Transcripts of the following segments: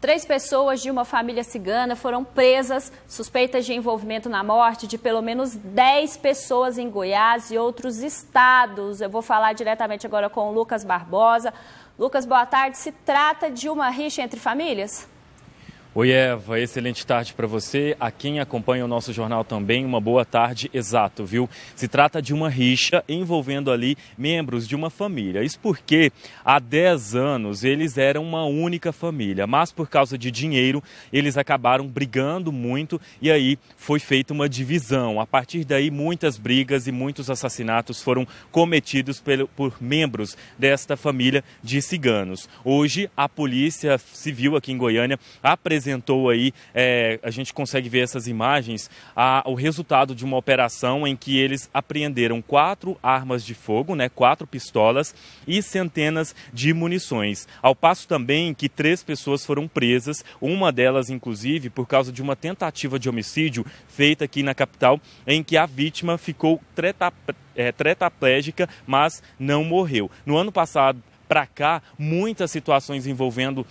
Três pessoas de uma família cigana foram presas, suspeitas de envolvimento na morte de pelo menos 10 pessoas em Goiás e outros estados. Eu vou falar diretamente agora com o Lucas Barbosa. Lucas, boa tarde. Se trata de uma rixa entre famílias? Oi, Eva, excelente tarde para você. A quem acompanha o nosso jornal também, uma boa tarde, exato, viu? Se trata de uma rixa envolvendo ali membros de uma família. Isso porque há 10 anos eles eram uma única família, mas por causa de dinheiro eles acabaram brigando muito e aí foi feita uma divisão. A partir daí, muitas brigas e muitos assassinatos foram cometidos pelo, por membros desta família de ciganos. Hoje, a Polícia Civil aqui em Goiânia apresenta apresentou aí, é, a gente consegue ver essas imagens, a, o resultado de uma operação em que eles apreenderam quatro armas de fogo, né, quatro pistolas e centenas de munições. Ao passo também que três pessoas foram presas, uma delas, inclusive, por causa de uma tentativa de homicídio feita aqui na capital, em que a vítima ficou treta, é, tretaplégica, mas não morreu. No ano passado, para cá, muitas situações envolvendo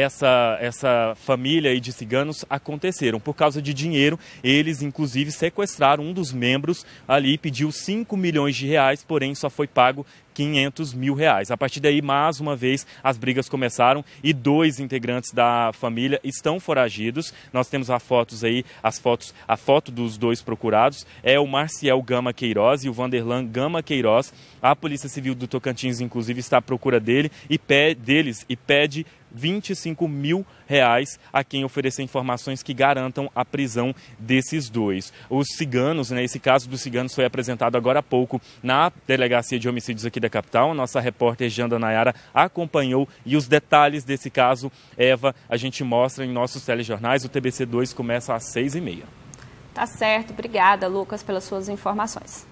essa, essa família de ciganos aconteceram. Por causa de dinheiro, eles inclusive sequestraram um dos membros ali, pediu 5 milhões de reais, porém só foi pago 500 mil reais. A partir daí, mais uma vez, as brigas começaram e dois integrantes da família estão foragidos. Nós temos as fotos aí, as fotos, a foto dos dois procurados é o Marcial Gama Queiroz e o Vanderlan Gama Queiroz. A Polícia Civil do Tocantins, inclusive, está à procura dele e pede, deles e pede 25 mil reais a quem oferecer informações que garantam a prisão desses dois. Os ciganos, né, esse caso dos ciganos foi apresentado agora há pouco na Delegacia de Homicídios aqui da capital. Nossa repórter Janda Nayara acompanhou e os detalhes desse caso, Eva, a gente mostra em nossos telejornais. O TBC2 começa às seis e meia. Tá certo, obrigada Lucas pelas suas informações.